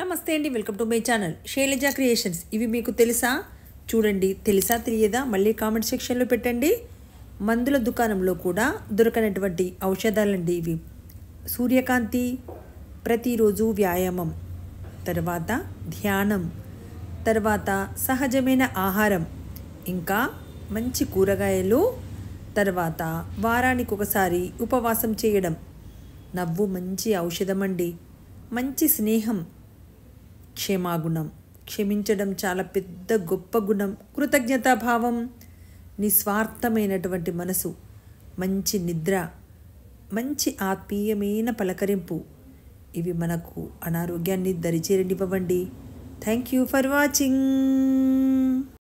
నమస్తే అండి welcome to my channel Shailaja creations ఇవి మీకు తెలుసా చూడండి తెలుసా తెలియదా మళ్ళీ కామెంట్ సెక్షన్లో పెట్టండి మందుల దుకాణంలో కూడా దొరకనటువంటి ఔషధాలండి ఇవి సూర్యకాంతి ప్రతిరోజు వ్యాయామం తర్వాత ధ్యానం తర్వాత సహజమైన ఆహారం ఇంకా మంచి కూరగాయలు తర్వాత వారానికి ఒకసారి ఉపవాసం చేయడం నవ్వు మంచి ఔషధం అండి మంచి స్నేహం క్షమాగుణం క్షమించడం చాలా పెద్ద గొప్ప గుణం కృతజ్ఞతాభావం నిస్వార్థమైనటువంటి మనసు మంచి నిద్ర మంచి ఆత్మీయమైన పలకరింపు ఇవి మనకు అనారోగ్యాన్ని దరిచేరనివ్వండి థ్యాంక్ యూ ఫర్ వాచింగ్